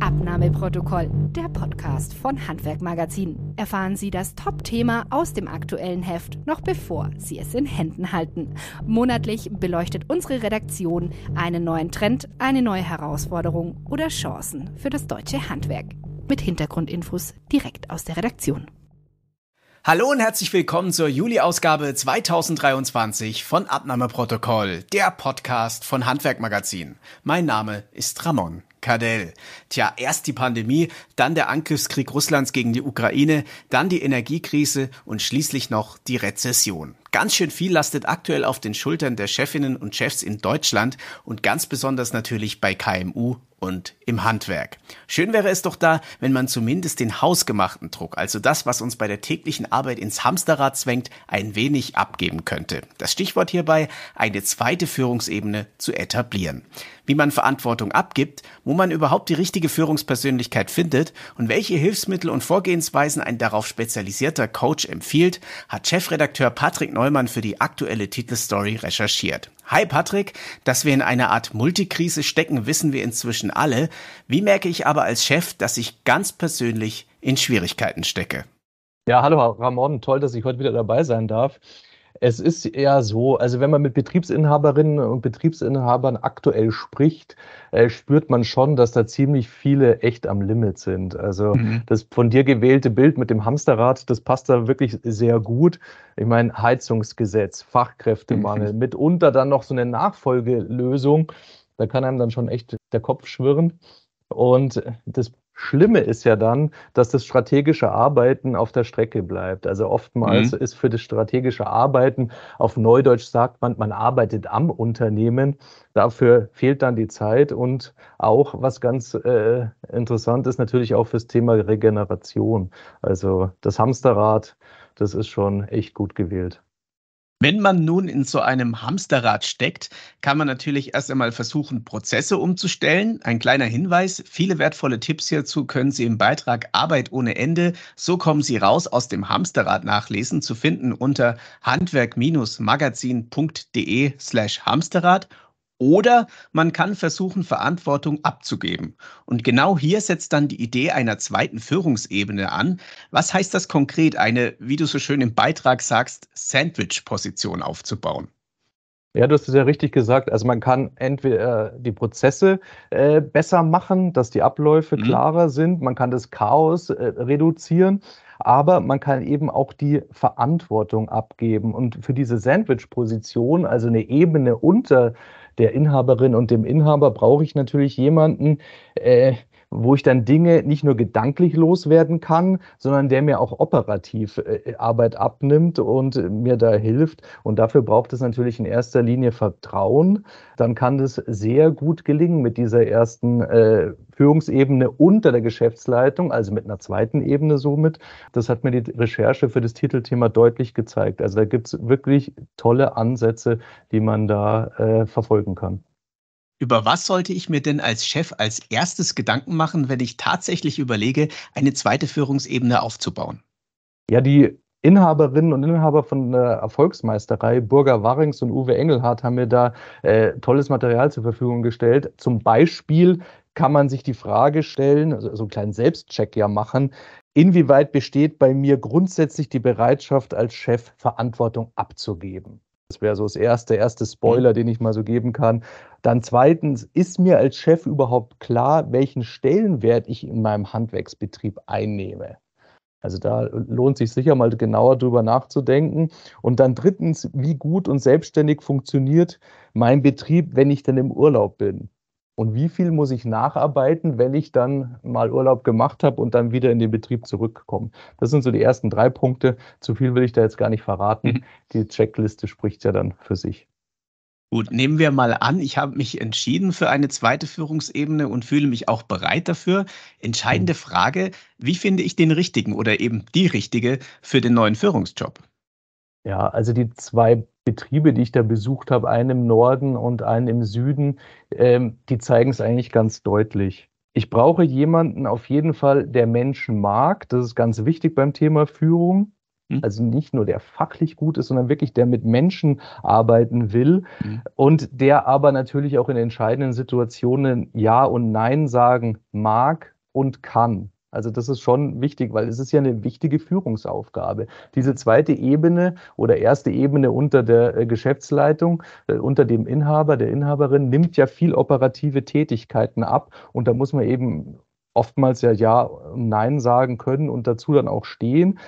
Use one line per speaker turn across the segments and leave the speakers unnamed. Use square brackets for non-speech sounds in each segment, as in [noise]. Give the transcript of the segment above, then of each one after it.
Abnahmeprotokoll, der Podcast von Handwerk Magazin. Erfahren Sie das Top-Thema aus dem aktuellen Heft noch bevor Sie es in Händen halten. Monatlich beleuchtet unsere Redaktion einen neuen Trend, eine neue Herausforderung oder Chancen für das deutsche Handwerk. Mit Hintergrundinfos direkt aus der Redaktion. Hallo und herzlich willkommen zur Juli-Ausgabe 2023 von Abnahmeprotokoll, der Podcast von Handwerkmagazin. Mein Name ist Ramon Kardell. Tja, erst die Pandemie, dann der Angriffskrieg Russlands gegen die Ukraine, dann die Energiekrise und schließlich noch die Rezession. Ganz schön viel lastet aktuell auf den Schultern der Chefinnen und Chefs in Deutschland und ganz besonders natürlich bei KMU und im Handwerk. Schön wäre es doch da, wenn man zumindest den hausgemachten Druck, also das, was uns bei der täglichen Arbeit ins Hamsterrad zwängt, ein wenig abgeben könnte. Das Stichwort hierbei, eine zweite Führungsebene zu etablieren. Wie man Verantwortung abgibt, wo man überhaupt die richtige Führungspersönlichkeit findet und welche Hilfsmittel und Vorgehensweisen ein darauf spezialisierter Coach empfiehlt, hat Chefredakteur Patrick Neumann für die aktuelle Titelstory recherchiert. Hi Patrick, dass wir in einer Art Multikrise stecken, wissen wir inzwischen alle. Wie merke ich aber als Chef, dass ich ganz persönlich in Schwierigkeiten stecke?
Ja, hallo Ramon, toll, dass ich heute wieder dabei sein darf. Es ist eher so, also wenn man mit Betriebsinhaberinnen und Betriebsinhabern aktuell spricht, äh, spürt man schon, dass da ziemlich viele echt am Limit sind. Also mhm. das von dir gewählte Bild mit dem Hamsterrad, das passt da wirklich sehr gut. Ich meine, Heizungsgesetz, Fachkräftemangel, mhm. mitunter dann noch so eine Nachfolgelösung. Da kann einem dann schon echt der Kopf schwirren. Und das Schlimme ist ja dann, dass das strategische Arbeiten auf der Strecke bleibt. Also oftmals mhm. ist für das strategische Arbeiten, auf Neudeutsch sagt man, man arbeitet am Unternehmen. Dafür fehlt dann die Zeit und auch, was ganz äh, interessant ist, natürlich auch fürs Thema Regeneration. Also das Hamsterrad, das ist schon echt gut gewählt.
Wenn man nun in so einem Hamsterrad steckt, kann man natürlich erst einmal versuchen, Prozesse umzustellen. Ein kleiner Hinweis, viele wertvolle Tipps hierzu können Sie im Beitrag Arbeit ohne Ende, so kommen Sie raus aus dem Hamsterrad nachlesen, zu finden unter handwerk-magazin.de slash Hamsterrad oder man kann versuchen, Verantwortung abzugeben. Und genau hier setzt dann die Idee einer zweiten Führungsebene an. Was heißt das konkret, eine, wie du so schön im Beitrag sagst, Sandwich-Position aufzubauen?
Ja, du hast es ja richtig gesagt. Also man kann entweder äh, die Prozesse äh, besser machen, dass die Abläufe mhm. klarer sind, man kann das Chaos äh, reduzieren, aber man kann eben auch die Verantwortung abgeben. Und für diese Sandwich-Position, also eine Ebene unter der Inhaberin und dem Inhaber brauche ich natürlich jemanden, äh, wo ich dann Dinge nicht nur gedanklich loswerden kann, sondern der mir auch operativ äh, äh, Arbeit abnimmt und äh, mir da hilft. Und dafür braucht es natürlich in erster Linie Vertrauen. Dann kann es sehr gut gelingen mit dieser ersten äh, Führungsebene unter der Geschäftsleitung, also mit einer zweiten Ebene somit. Das hat mir die Recherche für das Titelthema deutlich gezeigt. Also da gibt es wirklich tolle Ansätze, die man da äh, verfolgen kann.
Über was sollte ich mir denn als Chef als erstes Gedanken machen, wenn ich tatsächlich überlege, eine zweite Führungsebene aufzubauen?
Ja, die Inhaberinnen und Inhaber von der Erfolgsmeisterei, Burger Warings und Uwe Engelhardt, haben mir da äh, tolles Material zur Verfügung gestellt. Zum Beispiel kann man sich die Frage stellen, also so einen kleinen Selbstcheck ja machen, inwieweit besteht bei mir grundsätzlich die Bereitschaft, als Chef Verantwortung abzugeben? Das wäre so das erste, erste Spoiler, mhm. den ich mal so geben kann. Dann zweitens, ist mir als Chef überhaupt klar, welchen Stellenwert ich in meinem Handwerksbetrieb einnehme? Also da lohnt sich sicher mal genauer drüber nachzudenken. Und dann drittens, wie gut und selbstständig funktioniert mein Betrieb, wenn ich dann im Urlaub bin? und wie viel muss ich nacharbeiten, wenn ich dann mal Urlaub gemacht habe und dann wieder in den Betrieb zurückkomme. Das sind so die ersten drei Punkte. Zu viel will ich da jetzt gar nicht verraten. Mhm. Die Checkliste spricht ja dann für sich.
Gut, nehmen wir mal an, ich habe mich entschieden für eine zweite Führungsebene und fühle mich auch bereit dafür. Entscheidende mhm. Frage, wie finde ich den richtigen oder eben die richtige für den neuen Führungsjob?
Ja, also die zwei Betriebe, die ich da besucht habe, einen im Norden und einen im Süden, ähm, die zeigen es eigentlich ganz deutlich. Ich brauche jemanden auf jeden Fall, der Menschen mag. Das ist ganz wichtig beim Thema Führung. Mhm. Also nicht nur der fachlich gut ist, sondern wirklich der mit Menschen arbeiten will mhm. und der aber natürlich auch in entscheidenden Situationen Ja und Nein sagen mag und kann. Also das ist schon wichtig, weil es ist ja eine wichtige Führungsaufgabe. Diese zweite Ebene oder erste Ebene unter der äh, Geschäftsleitung, äh, unter dem Inhaber, der Inhaberin, nimmt ja viel operative Tätigkeiten ab. Und da muss man eben oftmals ja Ja und Nein sagen können und dazu dann auch stehen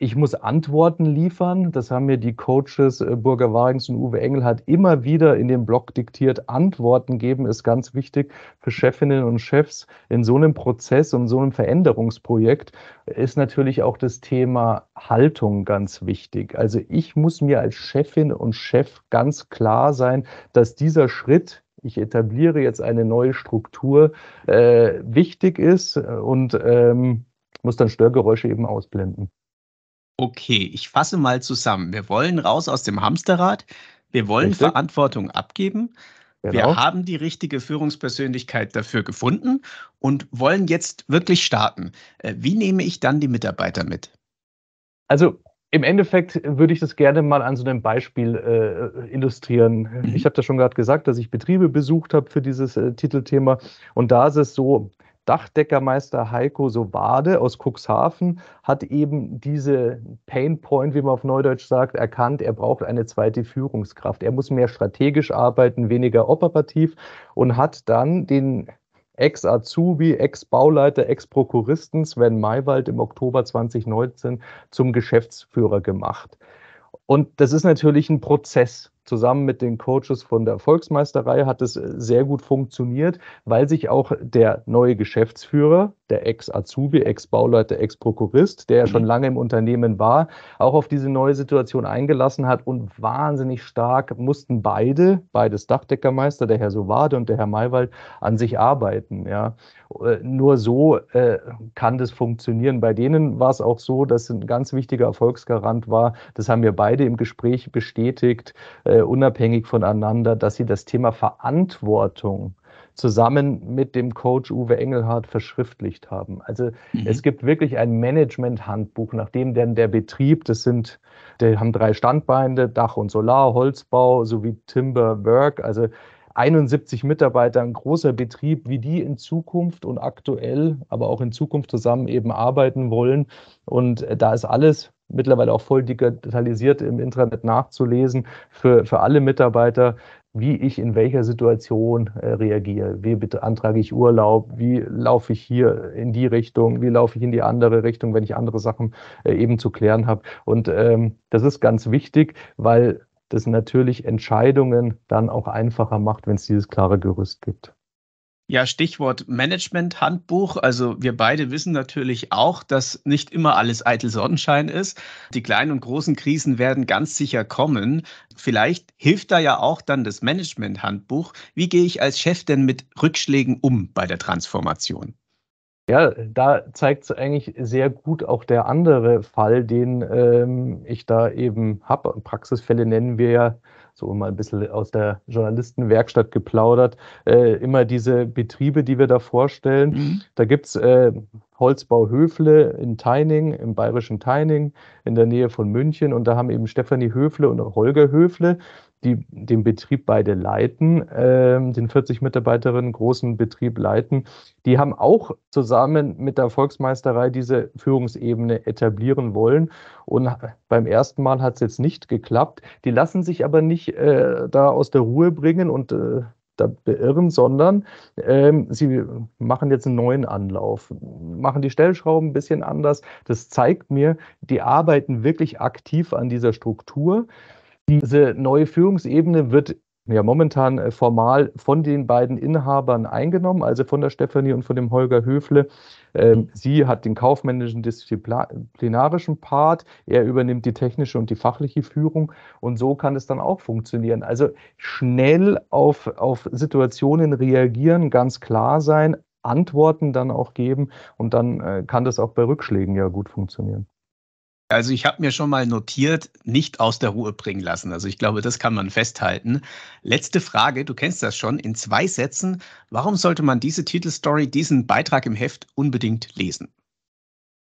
ich muss Antworten liefern. Das haben mir die Coaches äh, Burger Warings und Uwe Engel hat immer wieder in dem Blog diktiert. Antworten geben ist ganz wichtig für Chefinnen und Chefs. In so einem Prozess und so einem Veränderungsprojekt ist natürlich auch das Thema Haltung ganz wichtig. Also ich muss mir als Chefin und Chef ganz klar sein, dass dieser Schritt, ich etabliere jetzt eine neue Struktur, äh, wichtig ist und ähm, muss dann Störgeräusche eben ausblenden.
Okay, ich fasse mal zusammen. Wir wollen raus aus dem Hamsterrad. Wir wollen Richtig. Verantwortung abgeben. Genau. Wir haben die richtige Führungspersönlichkeit dafür gefunden und wollen jetzt wirklich starten. Äh, wie nehme ich dann die Mitarbeiter mit? Also im Endeffekt würde
ich das gerne mal an so einem Beispiel äh, illustrieren. Mhm. Ich habe das schon gerade gesagt, dass ich Betriebe besucht habe für dieses äh, Titelthema. Und da ist es so, Dachdeckermeister Heiko Sowade aus Cuxhaven hat eben diese Pain Point, wie man auf Neudeutsch sagt, erkannt. Er braucht eine zweite Führungskraft. Er muss mehr strategisch arbeiten, weniger operativ und hat dann den Ex-Azubi, Ex-Bauleiter, Ex-Prokuristen Sven Maywald im Oktober 2019 zum Geschäftsführer gemacht. Und das ist natürlich ein Prozess zusammen mit den Coaches von der Volksmeisterei hat es äh, sehr gut funktioniert, weil sich auch der neue Geschäftsführer, der Ex-Azubi, Ex-Bauleiter, Ex-Prokurist, der ja schon mhm. lange im Unternehmen war, auch auf diese neue Situation eingelassen hat und wahnsinnig stark mussten beide, beides Dachdeckermeister, der Herr Sowade und der Herr Maywald, an sich arbeiten. Ja. Äh, nur so äh, kann das funktionieren. Bei denen war es auch so, dass ein ganz wichtiger Erfolgsgarant war, das haben wir beide im Gespräch bestätigt, äh, äh, unabhängig voneinander, dass sie das Thema Verantwortung zusammen mit dem Coach Uwe Engelhardt verschriftlicht haben. Also mhm. es gibt wirklich ein Management-Handbuch, nach dem denn der Betrieb, das sind, die haben drei Standbeine, Dach und Solar, Holzbau sowie Timber Work, also 71 Mitarbeiter, ein großer Betrieb, wie die in Zukunft und aktuell, aber auch in Zukunft zusammen eben arbeiten wollen. Und äh, da ist alles mittlerweile auch voll digitalisiert im Intranet nachzulesen für, für alle Mitarbeiter, wie ich in welcher Situation äh, reagiere. Wie bitte antrage ich Urlaub? Wie laufe ich hier in die Richtung? Wie laufe ich in die andere Richtung, wenn ich andere Sachen äh, eben zu klären habe? Und ähm, das ist ganz wichtig, weil das natürlich Entscheidungen dann auch einfacher macht, wenn es dieses klare Gerüst gibt.
Ja, Stichwort Management-Handbuch. Also wir beide wissen natürlich auch, dass nicht immer alles eitel Sonnenschein ist. Die kleinen und großen Krisen werden ganz sicher kommen. Vielleicht hilft da ja auch dann das Management-Handbuch. Wie gehe ich als Chef denn mit Rückschlägen um bei der Transformation?
Ja, da zeigt es eigentlich sehr gut auch der andere Fall, den ähm, ich da eben habe. Praxisfälle nennen wir ja so mal ein bisschen aus der Journalistenwerkstatt geplaudert, äh, immer diese Betriebe, die wir da vorstellen. Mhm. Da gibt es äh, Holzbau Höfle in Teining, im bayerischen Teining, in der Nähe von München. Und da haben eben Stefanie Höfle und Holger Höfle, die den Betrieb beide leiten, äh, den 40 Mitarbeiterinnen großen Betrieb leiten, die haben auch zusammen mit der Volksmeisterei diese Führungsebene etablieren wollen. Und beim ersten Mal hat es jetzt nicht geklappt. Die lassen sich aber nicht äh, da aus der Ruhe bringen und äh, da beirren, sondern ähm, sie machen jetzt einen neuen Anlauf, machen die Stellschrauben ein bisschen anders. Das zeigt mir, die arbeiten wirklich aktiv an dieser Struktur. Diese neue Führungsebene wird ja momentan äh, formal von den beiden Inhabern eingenommen, also von der Stefanie und von dem Holger Höfle. Ähm, sie hat den kaufmännischen disziplinarischen Part, er übernimmt die technische und die fachliche Führung und so kann es dann auch funktionieren. Also schnell auf, auf Situationen reagieren, ganz klar sein, Antworten dann auch geben und dann äh, kann das auch bei Rückschlägen ja gut funktionieren.
Also ich habe mir schon mal notiert, nicht aus der Ruhe bringen lassen. Also ich glaube, das kann man festhalten. Letzte Frage, du kennst das schon, in zwei Sätzen. Warum sollte man diese Titelstory, diesen Beitrag im Heft unbedingt lesen?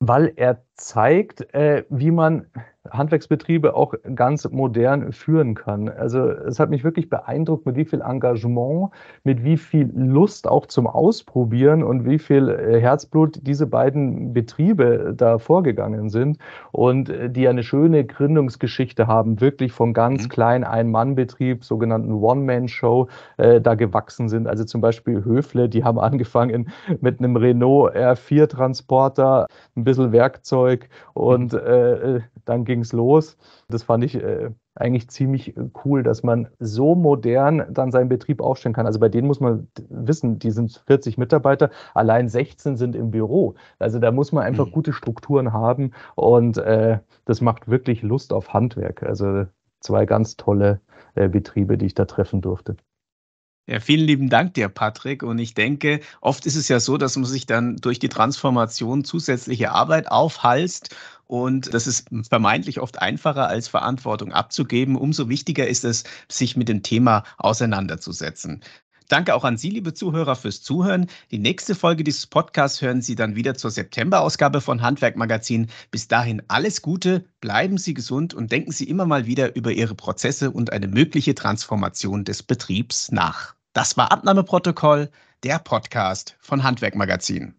Weil er zeigt, äh, wie man Handwerksbetriebe auch ganz modern führen kann. Also es hat mich wirklich beeindruckt, mit wie viel Engagement, mit wie viel Lust auch zum Ausprobieren und wie viel äh, Herzblut diese beiden Betriebe äh, da vorgegangen sind und äh, die eine schöne Gründungsgeschichte haben, wirklich von ganz mhm. klein Ein-Mann-Betrieb, sogenannten One-Man-Show, äh, da gewachsen sind. Also zum Beispiel Höfle, die haben [laughs] angefangen mit einem Renault R4-Transporter, ein bisschen Werkzeug und mhm. äh, dann ging ging es los. Das fand ich äh, eigentlich ziemlich äh, cool, dass man so modern dann seinen Betrieb aufstellen kann. Also bei denen muss man wissen, die sind 40 Mitarbeiter, allein 16 sind im Büro. Also da muss man einfach mhm. gute Strukturen haben und äh, das macht wirklich Lust auf Handwerk. Also zwei ganz tolle äh, Betriebe, die ich da treffen durfte.
Ja, vielen lieben Dank dir, Patrick. Und ich denke, oft ist es ja so, dass man sich dann durch die Transformation zusätzliche Arbeit aufhalst. Und das ist vermeintlich oft einfacher, als Verantwortung abzugeben. Umso wichtiger ist es, sich mit dem Thema auseinanderzusetzen. Danke auch an Sie, liebe Zuhörer, fürs Zuhören. Die nächste Folge dieses Podcasts hören Sie dann wieder zur September-Ausgabe von Handwerk Magazin. Bis dahin alles Gute, bleiben Sie gesund und denken Sie immer mal wieder über Ihre Prozesse und eine mögliche Transformation des Betriebs nach. Das war Abnahmeprotokoll, der Podcast von Handwerkmagazin.